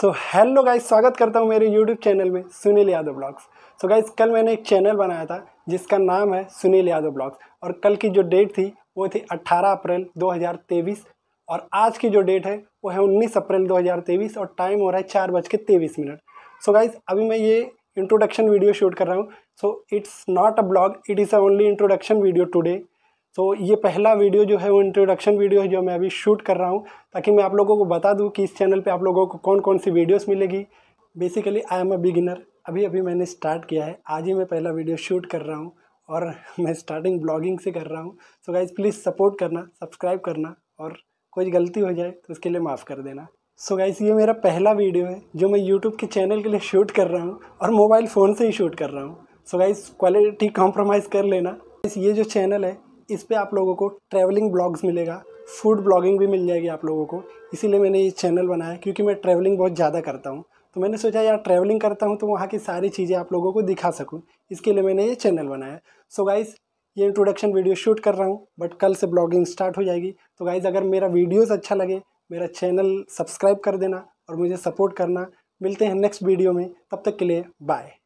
so hello guys स्वागत करता हूँ मेरे यूट्यूब चैनल में Sunil Yadav vlogs so guys कल मैंने एक चैनल बनाया था जिसका नाम है सुनील यादव ब्लॉग्स और कल की जो डेट थी वो थी 18 अप्रैल 2023 और आज की जो डेट है वो है 19 अप्रैल 2023 और टाइम हो रहा है चार बज के तेईस मिनट सो गाइज़ अभी मैं ये इंट्रोडक्शन वीडियो शूट कर रहा हूँ so it's not a vlog it is a only introduction video today तो ये पहला वीडियो जो है वो इंट्रोडक्शन वीडियो है जो मैं अभी शूट कर रहा हूँ ताकि मैं आप लोगों को बता दूँ कि इस चैनल पे आप लोगों को कौन कौन सी वीडियोस मिलेगी basically I am a beginner अभी अभी मैंने स्टार्ट किया है आज ही मैं पहला वीडियो शूट कर रहा हूँ और मैं स्टार्टिंग ब्लॉगिंग से कर रहा हूँ सो गाइज़ प्लीज़ सपोर्ट करना सब्सक्राइब करना और कोई गलती हो जाए तो उसके लिए माफ़ कर देना सो so गाइज ये मेरा पहला वीडियो है जो मैं यूट्यूब के चैनल के लिए शूट कर रहा हूँ और मोबाइल फ़ोन से ही शूट कर रहा हूँ सो गाइज़ क्वालिटी कॉम्प्रोमाइज़ कर लेना ये जो चैनल है इस पर आप लोगों को ट्रैवलिंग ब्लॉग्स मिलेगा फूड ब्लॉगिंग भी मिल जाएगी आप लोगों को इसीलिए मैंने ये चैनल बनाया क्योंकि मैं ट्रैवलिंग बहुत ज़्यादा करता हूँ तो मैंने सोचा यार ट्रैवलिंग करता हूँ तो वहाँ की सारी चीज़ें आप लोगों को दिखा सकूँ इसके लिए मैंने ये चैनल बनाया सो so गाइज़ ये इंट्रोडक्शन वीडियो शूट कर रहा हूँ बट कल से ब्लॉगिंग स्टार्ट हो जाएगी तो गाइज़ अगर मेरा वीडियोस अच्छा लगे मेरा चैनल सब्सक्राइब कर देना और मुझे सपोर्ट करना मिलते हैं नेक्स्ट वीडियो में तब तक के लिए बाय